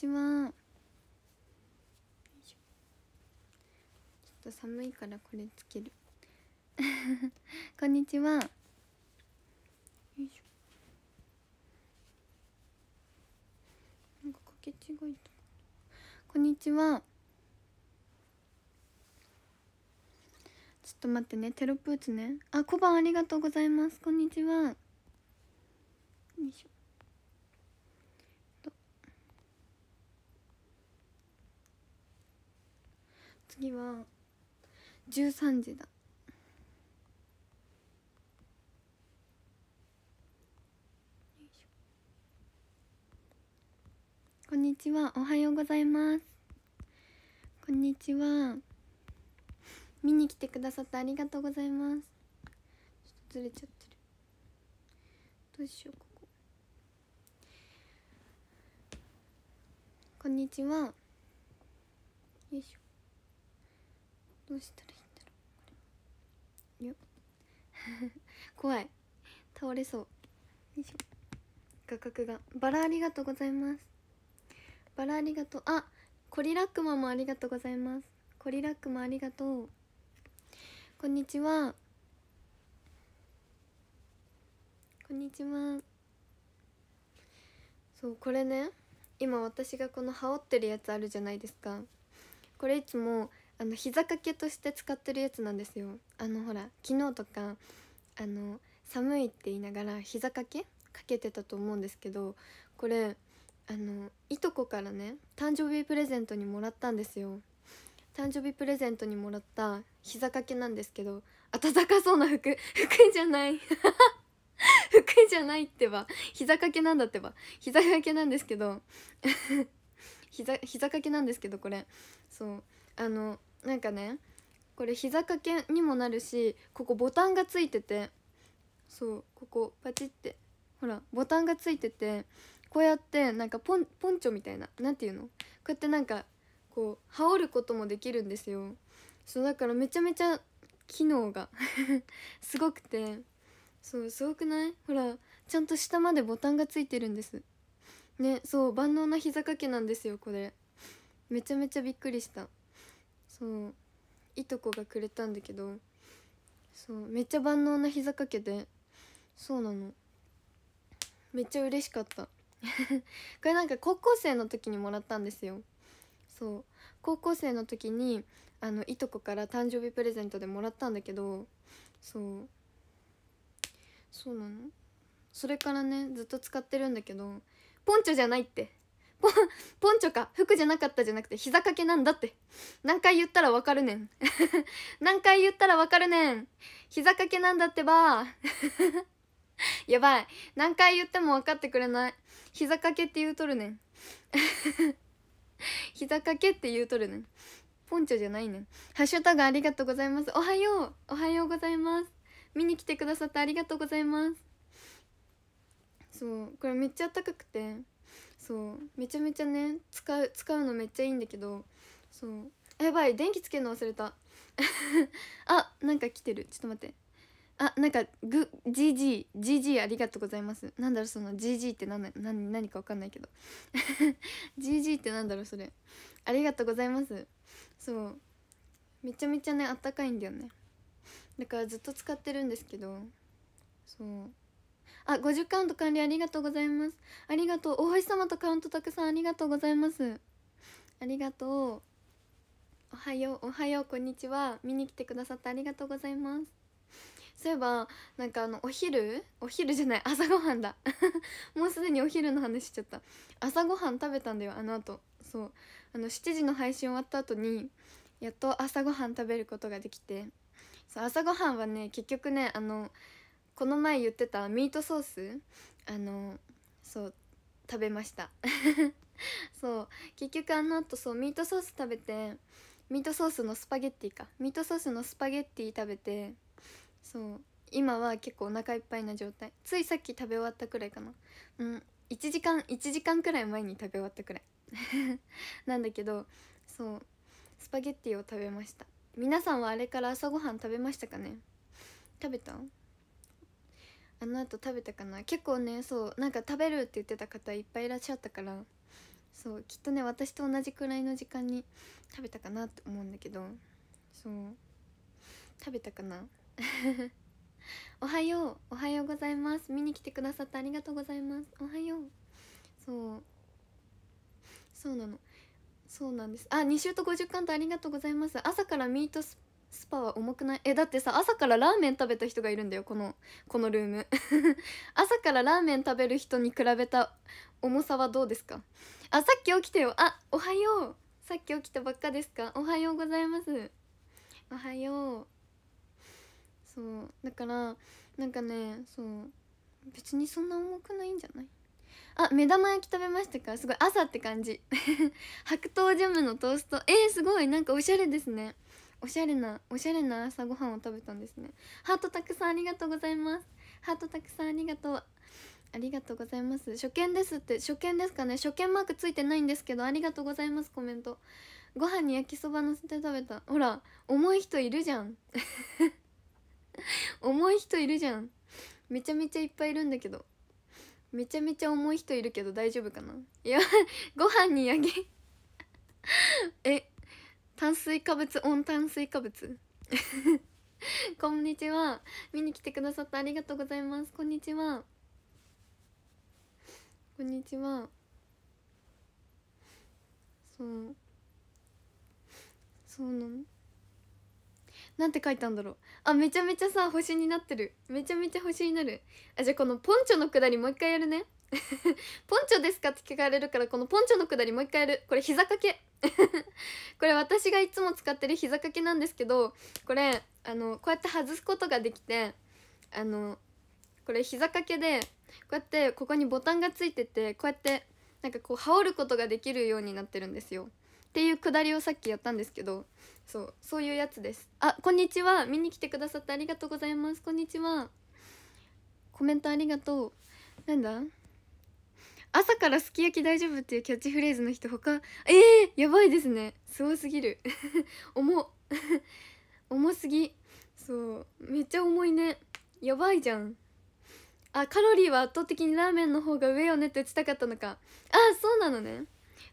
ちはちょっと寒いからこれつける こんにちはなんかかけ違いとこんにちはちょっと待ってねテロプーツねあ小判ありがとうございますこんにちはよいしょ次は13時だこんにちはおはようございますこんにちは見に来てくださってありがとうございますちょっとずれちゃってるどうしようこここんにちはよいしょどうしたらいいんだろうよ 怖い倒れそうよいしょ画角がバラありがとうございますバラありがとうあコリラックマもありがとうございますコリラックマありがとうこんにちはこんにちはそうこれね今私がこの羽織ってるやつあるじゃないですかこれいつもあの膝掛けとして使ってるやつなんですよあのほら昨日とかあの寒いって言いながら膝掛けかけてたと思うんですけどこれあのいとこからね誕生日プレゼントにもらったんですよ誕生日プレゼントにもらった膝掛けなんですけど暖かそうな服服じゃない 服じゃないってば膝掛けなんだってば膝掛けなんですけど 膝膝掛けなんですけどこれそうあのなんかねこれ膝掛けにもなるしここボタンがついててそうここパチってほらボタンがついててこうやってなんかポンポンチョみたいな何て言うのこうやってなんかこう羽織ることもできるんですよそうだからめちゃめちゃ機能が すごくてそうすごくないほらちゃんと下までボタンがついてるんですねそう万能な膝掛けなんですよこれめちゃめちゃびっくりしたそういとこがくれたんだけどそうめっちゃ万能な膝掛けでそうなのめっちゃ嬉しかった これなんか高校生の時にもらったんですよそう高校生の時にあのいとこから誕生日プレゼントでもらったんだけどそうそうなのそれからねずっと使ってるんだけどポンチョじゃないってポポンチョか服じゃなかったじゃなくて膝掛けなんだって何回言ったらわかるねん 何回言ったらわかるねん膝掛けなんだってば やばい何回言っても分かってくれない膝掛けって言うとるねん 膝掛けって言うとるねんポンチョじゃないねんハッシュタグありがとうございますおはようおはようございます見に来てくださってありがとうございますそうこれめっちゃ暖かくてそうめちゃめちゃね使う使うのめっちゃいいんだけどそうやばい電気つけるの忘れた あなんか来てるちょっと待ってあなんかグ GGGG ありがとうございますなんだろうその GG って何何何か分かんないけど GG ってなんだろうそれありがとうございますそうめちゃめちゃねあったかいんだよねだからずっと使ってるんですけどそうあ50カウント管理ありがとうございますありがとう大橋様とカウントたくさんありがとうございますありがとうおはようおはようこんにちは見に来てくださってありがとうございますそういえばなんかあのお昼お昼じゃない朝ごはんだ もうすでにお昼の話しちゃった朝ごはん食べたんだよあの後そうあの7時の配信終わった後にやっと朝ごはん食べることができてそう朝ごはんはね結局ねあのこの前言ってたミートソースあのそう食べました そう結局あのあとそうミートソース食べてミートソースのスパゲッティかミートソースのスパゲッティ食べてそう今は結構お腹いっぱいな状態ついさっき食べ終わったくらいかなうん1時間1時間くらい前に食べ終わったくらい なんだけどそうスパゲッティを食べました皆さんはあれから朝ごはん食べましたかね食べたあの後食べたかな結構ねそうなんか食べるって言ってた方いっぱいいらっしゃったからそうきっとね私と同じくらいの時間に食べたかなと思うんだけどそう食べたかな おはようおはようございます見に来てくださってありがとうございますおはようそうそうなのそうなんですあ2週と50カウントありがとうございます朝からミートススパは重くないえだってさ朝からラーメン食べた人がいるんだよこのこのルーム 朝からラーメン食べる人に比べた重さはどうですかあさっき起きたよあおはようさっき起きたばっかですかおはようございますおはようそうだからなんかねそう別にそんな重くないんじゃないあ目玉焼き食べましたかすごい朝って感じ 白桃ジャムのトーストえー、すごいなんかおしゃれですねおしゃれなおしゃれな朝ごはんを食べたんですねハートたくさんありがとうございますハートたくさんありがとうありがとうございます初見ですって初見ですかね初見マークついてないんですけどありがとうございますコメントご飯に焼きそば乗せて食べたほら重い人いるじゃん 重い人いるじゃんめちゃめちゃいっぱいいるんだけどめちゃめちゃ重い人いるけど大丈夫かないやご飯に焼きえ 炭水化物温炭水化物 こんにちは見に来てくださってありがとうございますこんにちはこんにちはそうそうなのなんて書いたんだろうあめちゃめちゃさ星になってるめちゃめちゃ星になるあじゃあこのポンチョのくだりもう一回やるね ポンチョですかって聞かれるからこのポンチョのくだりもう一回やるこれ膝掛け これ私がいつも使ってる膝掛けなんですけどこれあのこうやって外すことができてあのこれ膝掛けでこうやってここにボタンがついててこうやってなんかこう羽織ることができるようになってるんですよ。っていうくだりをさっきやったんですけどそうそういうやつですあこんにちは見に来てくださってありがとうございますこんにちはコメントありがとうなんだ朝からすき焼き大丈夫っていうキャッチフレーズの人他えー、やばいですねすごすぎる 重 重すぎそうめっちゃ重いねやばいじゃんあカロリーは圧倒的にラーメンの方が上よねって打ちたかったのかあそうなのね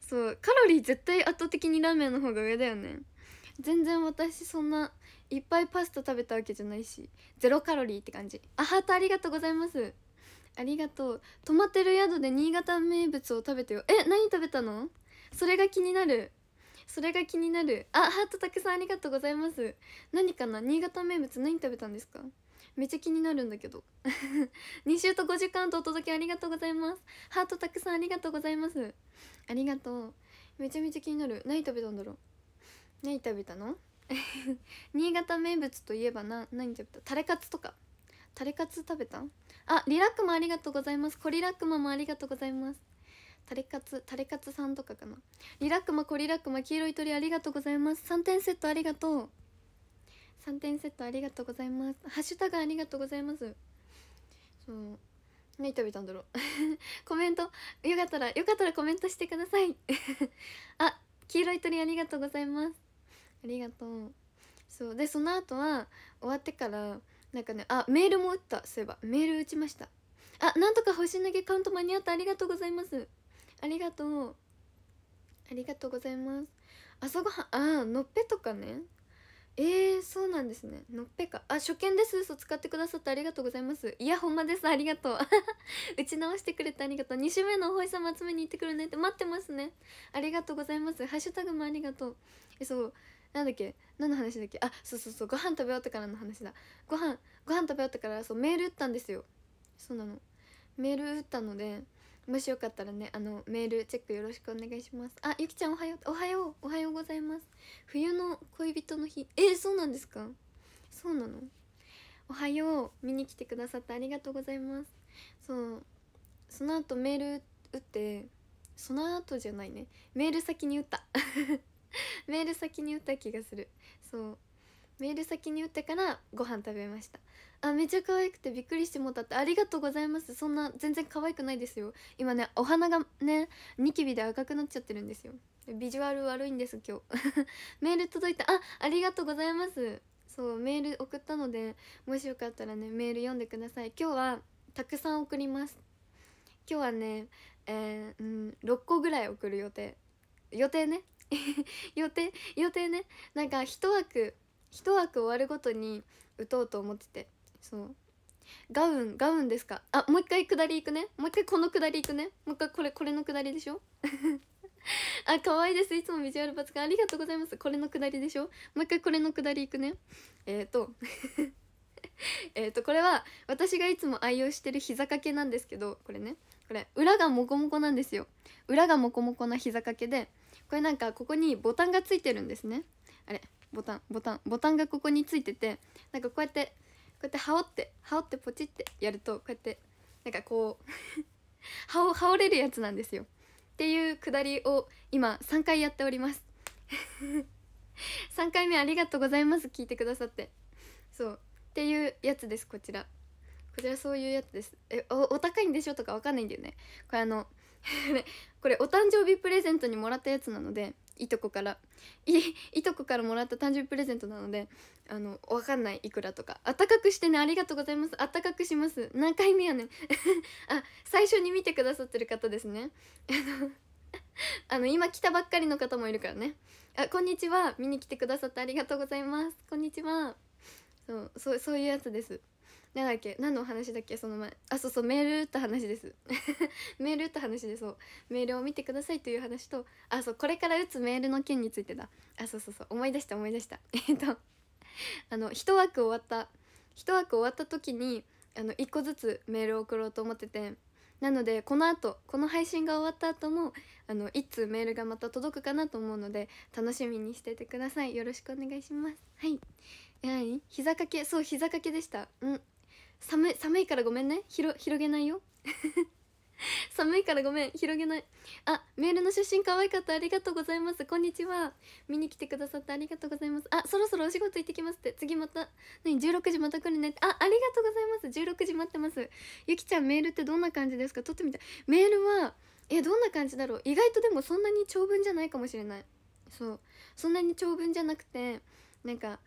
そうカロリー絶対圧倒的にラーメンの方が上だよね全然私そんないっぱいパスタ食べたわけじゃないしゼロカロリーって感じあハートありがとうございますありがとう泊まってる宿で新潟名物を食べてよえ何食べたのそれが気になるそれが気になるあハートたくさんありがとうございます何かな新潟名物何食べたんですかめっちゃ気になるんだけど2 週と5時間とお届けありがとうございますハートたくさんありがとうございますありがとうめちゃめちゃ気になる何食べたんだろう何食べたの 新潟名物といえばな何食べたタレカツとかタレカツ食べたあリラックマありがとうございますコリラックマもありがとうございますタレカツタレカツさんとかかなリラックマコリラックマ黄色い鳥ありがとうございます3点セットありがとう3点セットありがとうございますハッシュタグありがとうございますそう何食べたんだろう コメントよかったらよかったらコメントしてください あ黄色い鳥ありがとうございますありがとうそうでその後は終わってからなんかねあメールも打ったそういえばメール打ちましたあなんとか星投げカウント間に合ったありがとうございますありがとうありがとうございます朝ごはんあのっぺとかねえー、そうなんですねのっぺかあ初見です嘘使ってくださってありがとうございますいやほんまですありがとう 打ち直してくれてありがとう2週目のお星様集めに行ってくるねって待ってますねありがとうございますハッシュタグもありがとうえそうなんだっけ何の話だっけあそうそうそうご飯食べ終わったからの話だご飯ご飯食べ終わったからそうメール打ったんですよそうなのメール打ったのでもしよかったらねあのメールチェックよろしくお願いしますあゆきちゃんおはようおはようおはようございます冬の恋人の日えー、そうなんですかそうなのおはよう見に来てくださってありがとうございますそうその後メール打ってその後じゃないねメール先に打った メール先に打った気がするそうメール先に打ってからご飯食べましたあめっちゃ可愛くてびっくりしてもたってありがとうございますそんな全然可愛くないですよ今ねお花がねニキビで赤くなっちゃってるんですよビジュアル悪いんです今日 メール届いたあありがとうございますそうメール送ったのでもしよかったらねメール読んでください今日はたくさん送ります今日はねえー、うん6個ぐらい送る予定予定ね 予定予定ねなんか一枠一枠終わるごとに打とうと思っててそうガウンガウンですかあもう一回下りいくねもう一回この下りいくねもう一回これこれの下りでしょ あ可愛いですいつもビジュアル抜群ありがとうございますこれの下りでしょもう一回これの下りいくねえっ、ー、とえっとこれは私がいつも愛用してる膝掛けなんですけどこれねこれ裏がモコモコなんですよ裏がモコモコな膝掛けでこれなんかここにボタンがついてるんですねあれボタンボタンボタンがここについててなんかこうやってこうやって羽織って羽織ってポチってやるとこうやってなんかこう 羽羽織れるやつなんですよっていうくだりを今3回やっております3 回目ありがとうございます聞いてくださってそうっていうやつですこちらこちらそういうやつですえおお高いんでしょうとかわかんないんだよねこれあのこれお誕生日プレゼントにもらったやつなのでいとこからいとこからもらった誕生日プレゼントなのであの分かんないいくらとかあったかくしてねありがとうございますあったかくします何回目やねん あ最初に見てくださってる方ですね あの今来たばっかりの方もいるからねあこんにちは見に来てくださってありがとうございますこんにちはそうそういうやつですなんだっけ何の話だっけその前あそうそうメール打った話です メール打った話でそうメールを見てくださいという話とあそうこれから打つメールの件についてだあそうそうそう思い出した思い出した えっとあの一枠終わった一枠終わった時にあの一個ずつメールを送ろうと思っててなのでこの後この配信が終わった後もあのいつメールがまた届くかなと思うので楽しみにしててくださいよろしくお願いしますはいえ何膝掛けそう膝掛けでしたうん寒い寒いからごめんね広広げないよ 寒いからごめん広げないあメールの出身可愛かったありがとうございますこんにちは見に来てくださってありがとうございますあそろそろお仕事行ってきますって次また何16時また来るねってあありがとうございます16時待ってますゆきちゃんメールってどんな感じですか撮ってみたいメールはえどんな感じだろう意外とでもそんなに長文じゃないかもしれないそうそんなに長文じゃなくてなんか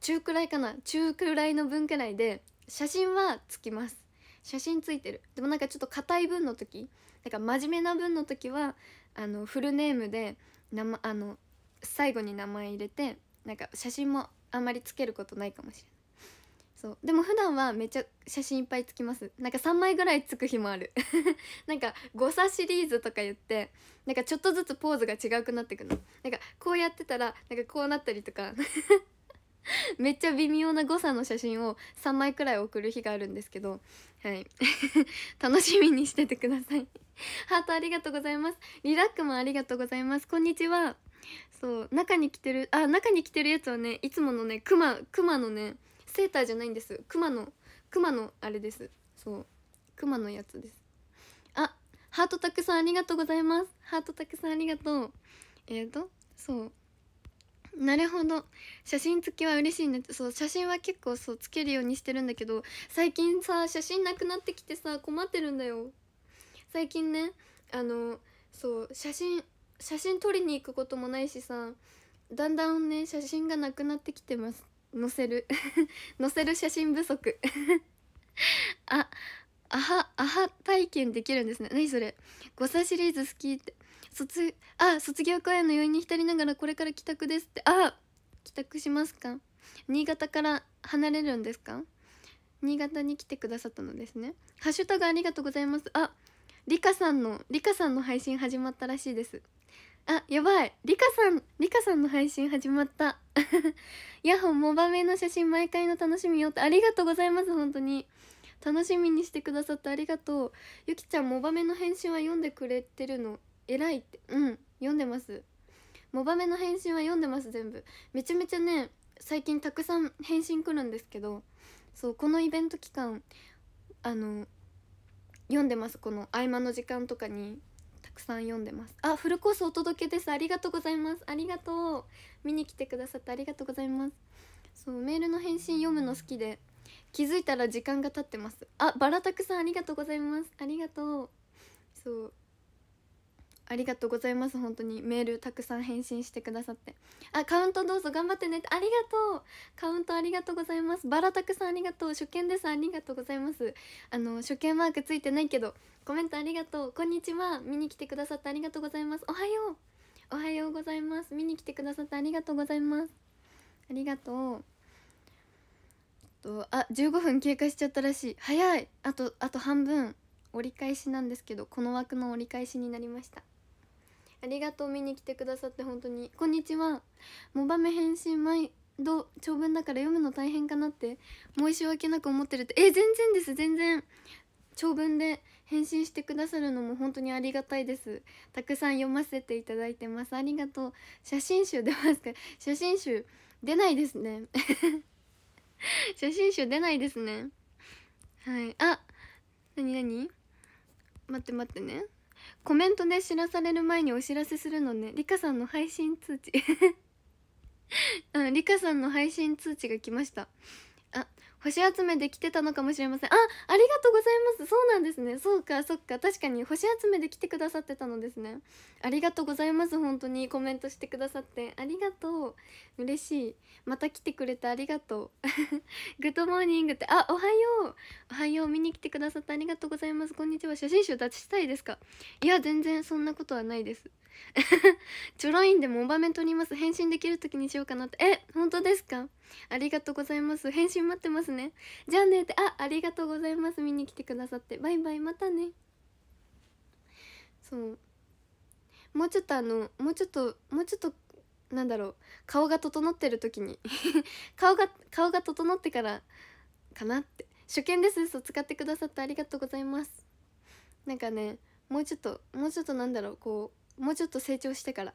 中くらいかな中くらいの分くらいで写真はつきます写真ついてるでもなんかちょっと硬い文の時なんか真面目な文の時はあのフルネームで名、あの最後に名前入れてなんか写真もあんまりつけることないかもしれないそうでも普段はめっちゃ写真いっぱいつきますなんか3枚ぐらいつく日もある なんか誤差シリーズとか言ってなんかちょっとずつポーズが違うくなってくのなんかこうやってたらなんかこうなったりとか めっちゃ微妙な誤差の写真を3枚くらい送る日があるんですけど、はい。楽しみにしててください。ハートありがとうございます。リラックもありがとうございます。こんにちは。そう、中に着てる、あ、中に着てるやつはね、いつものね、クマ、クマのね、セーターじゃないんです。クマの、クマのあれです。そう。クマのやつです。あ、ハートたくさんありがとうございます。ハートたくさんありがとう。えっ、ー、と、そう。なるほど写真付きは嬉しいねそう写真は結構そうつけるようにしてるんだけど最近さ写真なくなってきてさ困ってるんだよ最近ねあのそう写真写真撮りに行くこともないしさだんだんね写真がなくなってきてます載せる 載せる写真不足 あアハアハ体験できるんですね何それ誤差シリーズ好きって卒あ卒業公演の余韻に浸りながらこれから帰宅ですってあ帰宅しますか新潟から離れるんですか新潟に来てくださったのですねハッシュタグありがとうございますあリカさんのリカさんの配信始まったらしいですあやばいリカさんリカさんの配信始まった ヤホンモバメの写真毎回の楽しみよってありがとうございます本当に楽しみにしてくださってありがとうゆきちゃんモバメの返信は読んでくれてるの偉いってうん読んでますモバメの返信は読んでます全部めちゃめちゃね最近たくさん返信来るんですけどそうこのイベント期間あの読んでますこの合間の時間とかにたくさん読んでますあフルコースお届けですありがとうございますありがとう見に来てくださってありがとうございますそうメールの返信読むの好きで気づいたら時間が経ってますあバラたくさんありがとうございますありがとうそうありがとうございます本当にメールたくさん返信してくださってあカウントどうぞ頑張ってねありがとうカウントありがとうございますバラたくさんありがとう初見ですありがとうございますあの初見マークついてないけどコメントありがとうこんにちは見に来てくださってありがとうございますおはようおはようございます見に来てくださってありがとうございますありがとうとあ15分経過しちゃったらしい早いあとあと半分折り返しなんですけどこの枠の折り返しになりましたありがとう見に来てくださって本当にこんにちはモバメ返信毎度長文だから読むの大変かなって申し訳なく思ってるってえ全然です全然長文で返信してくださるのも本当にありがたいですたくさん読ませていただいてますありがとう写真集出ますか写真集出ないですね 写真集出ないですねはいあ何何待って待ってねコメントで知らされる前にお知らせするのねリカさんの配信通知 うん、リカさんの配信通知が来ましたあ星集めで来てたのかもしれませんあありがとうございますそうなんですねそうかそっか確かに星集めで来てくださってたのですねありがとうございます本当にコメントしてくださってありがとう嬉しいまた来てくれてありがとうグッドモーニングってあおはようおはよう見に来てくださってありがとうございますこんにちは写真集出したいですかいや全然そんなことはないですちょろいんでモバメ撮ります返信できる時にしようかなってえ本当ですかありがとうございます返信待ってますねじゃあねってあありがとうございます見に来てくださってバイバイまたねそうもうちょっとあのもうちょっともうちょっとなんだろう顔が整ってる時に 顔が顔が整ってからかなって初見ですそう使ってくださってありがとうございますなんかねもうちょっともうちょっとなんだろうこうもうちょっと成長してから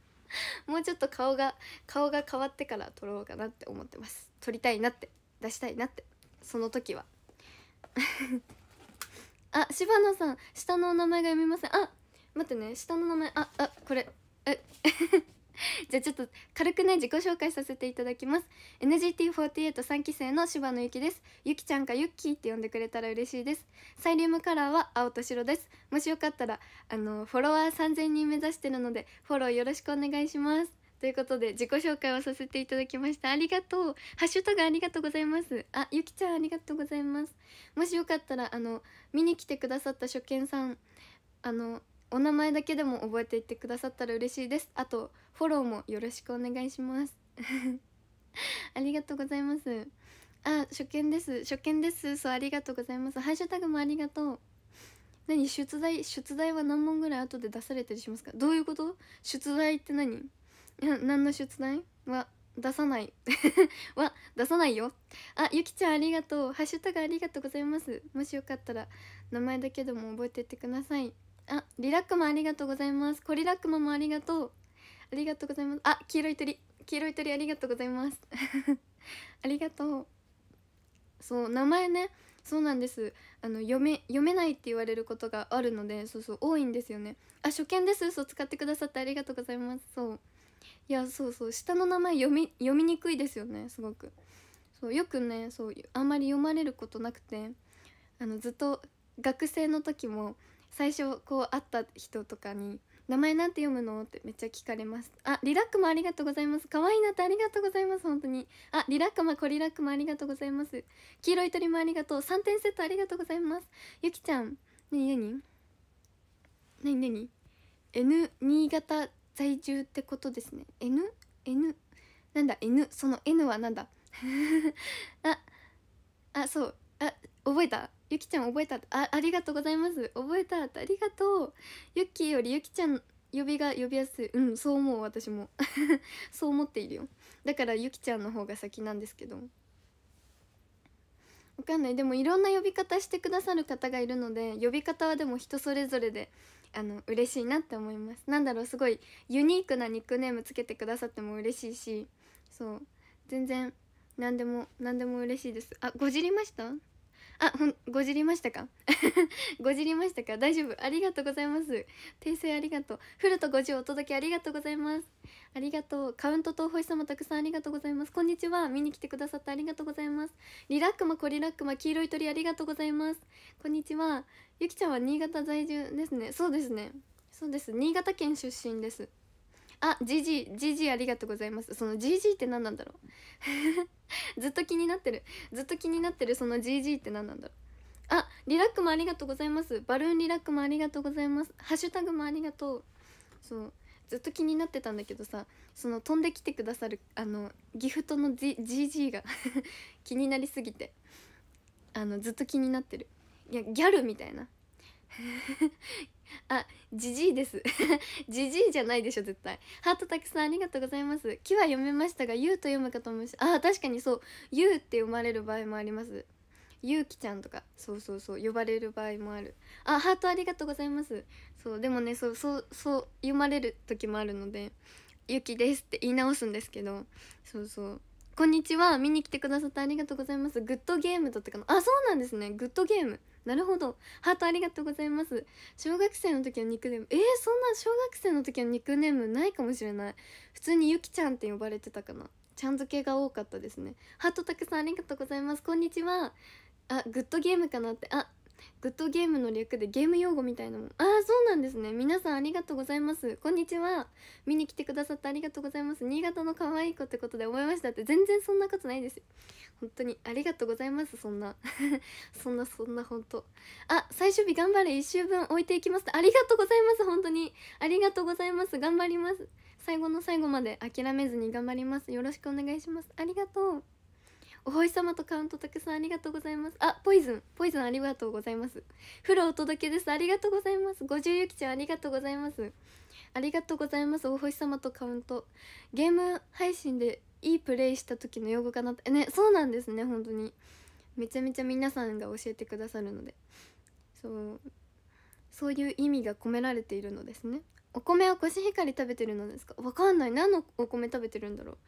もうちょっと顔が顔が変わってから撮ろうかなって思ってます撮りたいなって出したいなってその時は あ柴野さん下のお名前が読みませんあ待ってね下の名前ああこれえ じゃあちょっと軽くね自己紹介させていただきます NGT483 期生の柴野ゆきですゆきちゃんかゆっきーって呼んでくれたら嬉しいですサイリウムカラーは青と白ですもしよかったらあのフォロワー3000人目指してるのでフォローよろしくお願いしますということで自己紹介をさせていただきましたありがとうハッシュタグありがとうございますあゆきちゃんありがとうございますもしよかったらあの見に来てくださった初見さんあのお名前だけでも覚えていってくださったら嬉しいですあとフォローもよろしくお願いします ありがとうございますあ初見です初見ですそうありがとうございますハッシュタグもありがとう何出題出題は何問ぐらい後で出されたりしますかどういうこと出題って何何の出題は出さない は出さないよあゆきちゃんありがとうハッシュタグありがとうございますもしよかったら名前だけでも覚えていってくださいあリラックマありがとうございますコリラックマもありがとうありがとうございますあ黄色い鳥黄色い鳥ありがとうございます ありがとうそう名前ねそうなんですあの読め読めないって言われることがあるのでそうそう多いんですよねあ初見ですそう使ってくださってありがとうございますそういやそうそう下の名前読み読みにくいですよねすごくそうよくねそうあんまり読まれることなくてあのずっと学生の時も最初こう会った人とかに名前なんて読むのってめっちゃ聞かれますあリラックマありがとうございます可愛いなってありがとうございます本当にあリラックマコリラックマありがとうございます黄色い鳥もありがとう3点セットありがとうございますゆきちゃんなになになになに N 新潟在住ってことですね N? N? なんだ N その N はなんだ ああそうあ覚えたゆきちゃん覚えたあありがとうございます覚えたありがとうゆっきーよりゆきちゃん呼びが呼びやすいうんそう思う私も そう思っているよだからゆきちゃんの方が先なんですけどわかんないでもいろんな呼び方してくださる方がいるので呼び方はでも人それぞれであの嬉しいなって思いますなんだろうすごいユニークなニックネームつけてくださっても嬉しいしそう全然何でも何でも嬉しいですあごじりましたあ、ほん、ごじりましたか ごじりましたか大丈夫。ありがとうございます。訂正ありがとう。フルと50お届けありがとうございます。ありがとう。カウントと星様たくさんありがとうございます。こんにちは。見に来てくださってありがとうございます。リラックマ、コリラックマ、黄色い鳥ありがとうございます。こんにちは。ゆきちゃんは新潟在住ですね。そうですね。そうです。新潟県出身です。あジジジジありがとうございますそのジジって何なんだろう ずっと気になってるずっと気になってるそのジジって何なんだろうあリラックもありがとうございますバルーンリラックもありがとうございますハッシュタグもありがとうそうずっと気になってたんだけどさその飛んできてくださるあのギフトの GG が 気になりすぎてあのずっと気になってるいやギャルみたいな あ、じじいです。じじいじゃないでしょ、絶対。ハートたくさんありがとうございます。木は読めましたが、ゆうと読むかと思いました。あ、確かにそう。ゆうって読まれる場合もあります。ゆうきちゃんとか、そうそうそう、呼ばれる場合もある。あ、ハートありがとうございます。そう、でもね、そう、そう、そう、読まれる時もあるので、ゆきですって言い直すんですけど、そうそう。こんにちは。見に来てくださってありがとうございます。グッドゲームだったかな。あ、そうなんですね。グッドゲーム。なるほどハートありがとうございます小学生の時のニックネームえー、そんな小学生の時のニックネームないかもしれない普通にゆきちゃんって呼ばれてたかなちゃん付けが多かったですねハートたくさんありがとうございますこんにちはあグッドゲームかなってあグッドゲームの略でゲーム用語みたいなもんああそうなんですね皆さんありがとうございますこんにちは見に来てくださってありがとうございます新潟の可愛い子ってことで思いましたって全然そんなことないです本当にありがとうございますそんな そんなそんな本当あ最終日頑張れ1週分置いていきますありがとうございます本当にありがとうございます頑張ります最後の最後まで諦めずに頑張りますよろしくお願いしますありがとうお星様とカウントたくさんありがとうございますあポイズンポイズンありがとうございますフルお届けですありがとうございます五十ゆきちゃんありがとうございますありがとうございますお星様とカウントゲーム配信でいいプレイした時の用語かなってねそうなんですね本当にめちゃめちゃ皆さんが教えてくださるのでそうそういう意味が込められているのですねお米はコシヒカリ食べてるのですかわかんない何のお米食べてるんだろう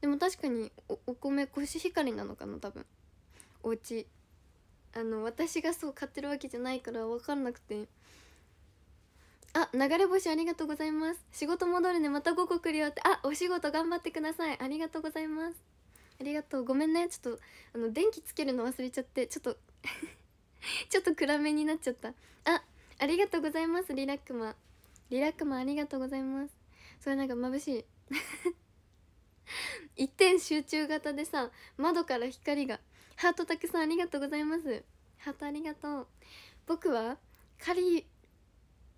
でも確かにお米コシヒカリなのかな多分お家あの私がそう買ってるわけじゃないから分かんなくてあ流れ星ありがとうございます仕事戻るねまた午後来るよってあお仕事頑張ってくださいありがとうございますありがとうごめんねちょっとあの電気つけるの忘れちゃってちょっと ちょっと暗めになっちゃったあありがとうございますリラックマリラックマありがとうございますそれなんか眩しい 一点集中型でさ窓から光がハートたくさんありがとうございますハートありがとう僕はカリ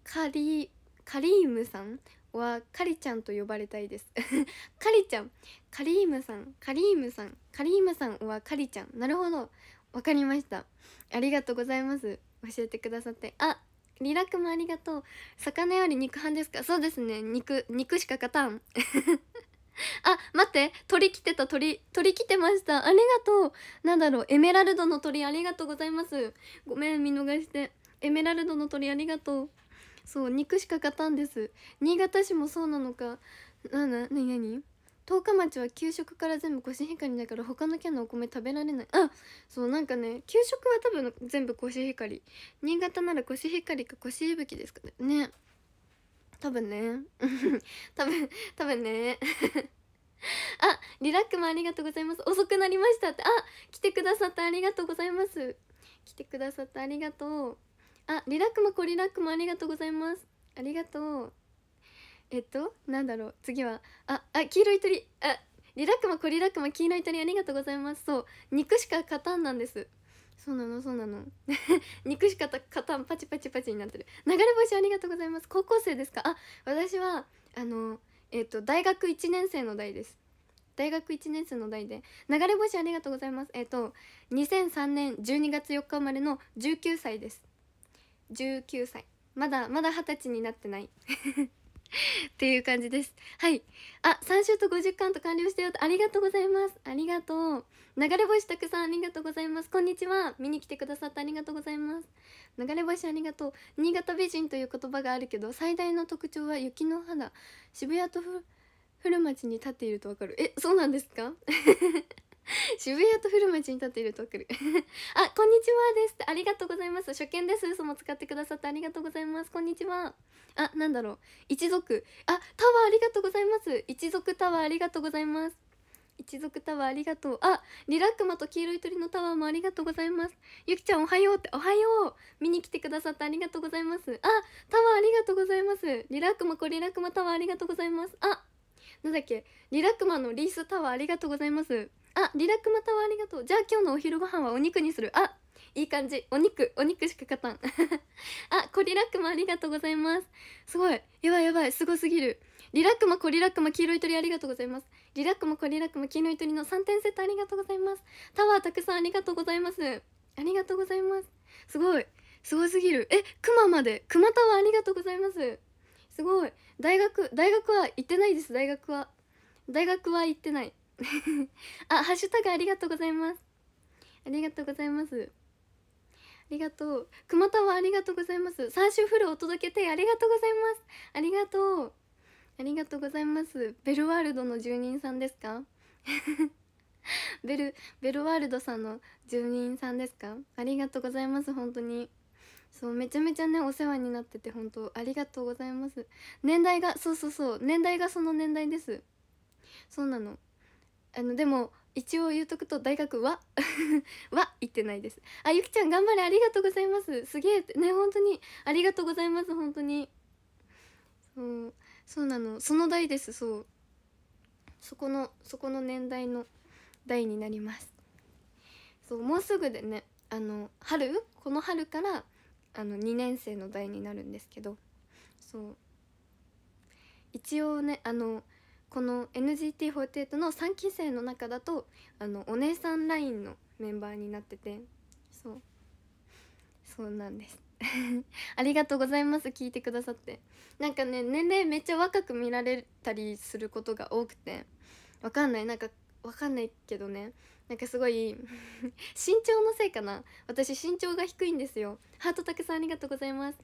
カリカリームさんはカリちゃんと呼ばれたいです カリちゃんカリームさんカリームさんカリームさんはカリちゃんなるほどわかりましたありがとうございます教えてくださってあリラックもありがとう魚より肉派ですかそうですね肉肉しか勝たん あ、待って、鳥来てた、鳥、鳥来てました。ありがとう。なんだろう、エメラルドの鳥、ありがとうございます。ごめん、見逃して。エメラルドの鳥、ありがとう。そう、肉しか買ったんです。新潟市もそうなのか。な、な、なにな十日町は給食から全部コシヒカリだから他の県のお米食べられないあそうなんかね給食は多分全部コシヒカリ新潟ならコシヒカリかコシヒブキですかねね多分ね 多分多分ね あリラックマありがとうございます遅くなりましたってあ来てくださってありがとうございます来てくださってありがとうあリラックもコリラックもありがとうございますありがとうえっとなんだろう次はああ黄色い鳥あリラックマコリラックマ黄色い鳥ありがとうございますそう肉しか勝たんなんですそうなのそうなの 肉しかた肩パチパチパチになってる流れ星ありがとうございます高校生ですかあ私はあのえっ、ー、と大学1年生の代です大学1年生の代で流れ星ありがとうございますえっ、ー、と2003年12月4日生まれの19歳です19歳まだまだ二十歳になってない っていう感じですはいあ3週とート50カウ完了したよありがとうございますありがとう流れ星たくさんありがとうございますこんにちは見に来てくださってありがとうございます流れ星ありがとう新潟美人という言葉があるけど最大の特徴は雪の肌渋谷と古町に立っているとわかるえそうなんですか 渋谷と古町に立っているとくるあこんにちはですありがとうございます初見です嘘も使ってくださってありがとうございますこんにちはあなんだろう一族あタワーありがとうございます一族タワーありがとうございます一族タワーありがとうあリラックマと黄色い鳥のタワーもありがとうございますゆきちゃんおはようっておはよう見に来てくださってありがとうございますあタワーありがとうございますリラックマこリラックマタワーありがとうございますあなんだっけリラックマのリースタワーありがとうございますあリラックタワはありがとうじゃあ今日のお昼ご飯はお肉にするあいい感じお肉お肉しか勝たん あコリラックマありがとうございますすごいやばいやばいすごすぎるリラックマコリラックマ黄色い鳥ありがとうございますリラックマコリラックマ黄色い鳥の3点セットありがとうございますタワーたくさんありがとうございますありがとうございますすごいすごすぎるえクマまでクマタワーありがとうございますすごい大学大学は行ってないです大学は大学は行ってない あハッシュタグありがとうございますありがとうございますありがとう熊田はありがとうございます最週フルお届けてありがとうございますありがとうありがとうございますベルワールドの住人さんですか ベルベルワールドさんの住人さんですかありがとうございます本当にそうめちゃめちゃねお世話になってて本当ありがとうございます年代がそうそうそう年代がその年代ですそうなのあのでも一応言うとくと大学は は行ってないですあゆきちゃん頑張れありがとうございますすげえね本当にありがとうございます本当にそうそうなのその代ですそうそこのそこの年代の代になりますそうもうすぐでねあの春この春からあの2年生の代になるんですけどそう一応ねあのこの NGT48 の3期生の中だとあのお姉さんラインのメンバーになっててそうそうなんです ありがとうございます聞いてくださってなんかね年齢めっちゃ若く見られたりすることが多くてわかんないなんかわかんないけどねなんかすごい 身長のせいかな私身長が低いんですよハートたくさんありがとうございます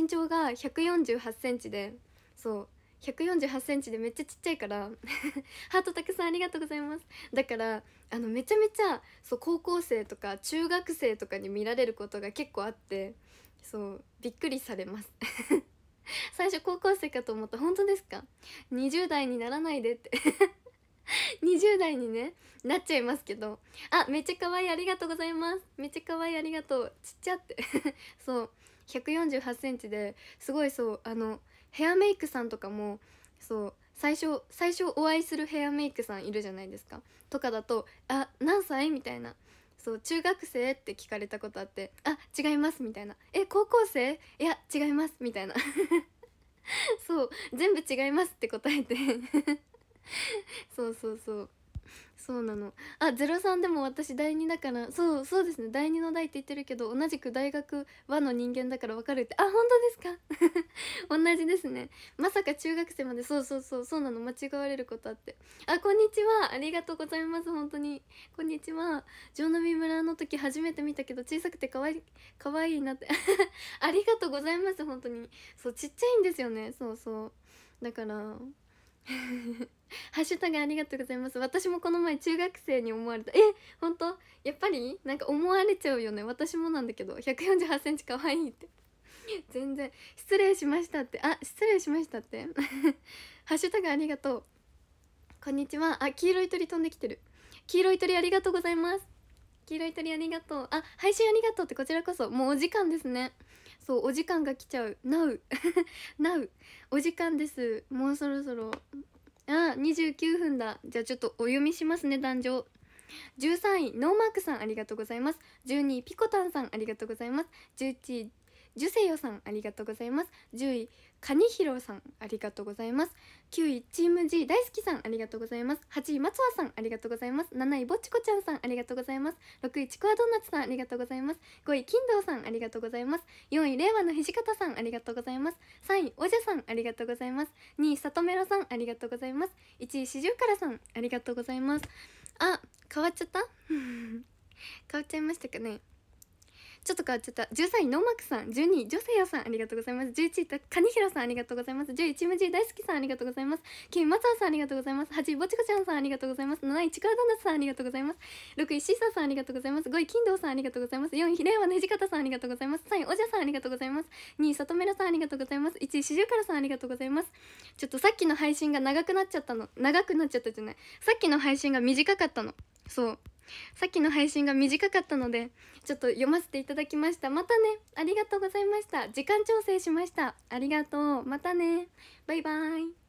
身長が1 4 8センチでそう148センチでめっちゃちっちゃいから ハートたくさんありがとうございますだからあのめちゃめちゃそう高校生とか中学生とかに見られることが結構あってそうびっくりされます 最初高校生かと思った本当ですか20代にならないでって20 代にねなっちゃいますけどあめっちゃ可愛いありがとうございますめっちゃ可愛いありがとうちっちゃってそう1 4 8センチですごいそうあのヘアメイクさんとかもそう最初最初お会いするヘアメイクさんいるじゃないですかとかだと「あ何歳?」みたいな「そう中学生?」って聞かれたことあって「あ違います」みたいな「え高校生いや違います」みたいな そう全部違いますって答えて そうそうそうそうなのあ03でも私第2だからそうそうですね第2の代って言ってるけど同じく大学和の人間だから分かるってあ本当ですか 同じですねまさか中学生までそうそうそうそうなの間違われることあってあこんにちはありがとうございます本当にこんにちは城波村の時初めて見たけど小さくて可愛い可愛いなって ありがとうございます本当にそうちっちゃいんですよねそうそうだから ハッシュタグありがとうございます私もこの前中学生に思われたえ本当やっぱりなんか思われちゃうよね私もなんだけど1 4 8センチ可愛いって全然失礼しましたってあ失礼しましたって ハッシュタグありがとうこんにちはあ黄色い鳥飛んできてる黄色い鳥ありがとうございます黄色い鳥ありがとうあ配信ありがとうってこちらこそもうお時間ですねそうお時間が来ちゃう Now Now お時間ですもうそろそろあ29分だじゃあちょっとお読みしますね壇上13位ノーマークさんありがとうございます12位ピコタンさんありがとうございます11位ジュセヨさんありがとうございます10位カニヒロさんありがとうございます9位チーム G 大好きさんありがとうございます8位松葉さんありがとうございます7位ぼっちこちゃんさんありがとうございます6位ちくわドーナツさんありがとうございます5位金堂さんありがとうございます4位令和の土方さんありがとうございます3位おじゃさんありがとうございます2位さとめろさんありがとうございます1位シ四十からさんありがとうございますあ変わっちゃった 変わっちゃいましたかねちょっと変わっちゃった13位ノーマークさん12位ジョセヤさんありがとうございます11位金平さんありがとうございます10位ム G 大好きさんありがとうございます9位マツさんありがとうございます8位ぼちこちゃんさんありがとうございます7位力旦那さんありがとうございます6位シーサーさんありがとうございます5位金堂さんありがとうございます4位平れやわねじかさんありがとうございます3位おじゃさんありがとうございます2位里とめさんありがとうございます1位シジュカラさんありがとうございますちょっとさっきの配信が長くなっちゃったの長くなっちゃったじゃないさっきの配信が短かったのそうさっきの配信が短かったのでちょっと読ませていただきましたまたねありがとうございました時間調整しましたありがとうまたねバイバーイ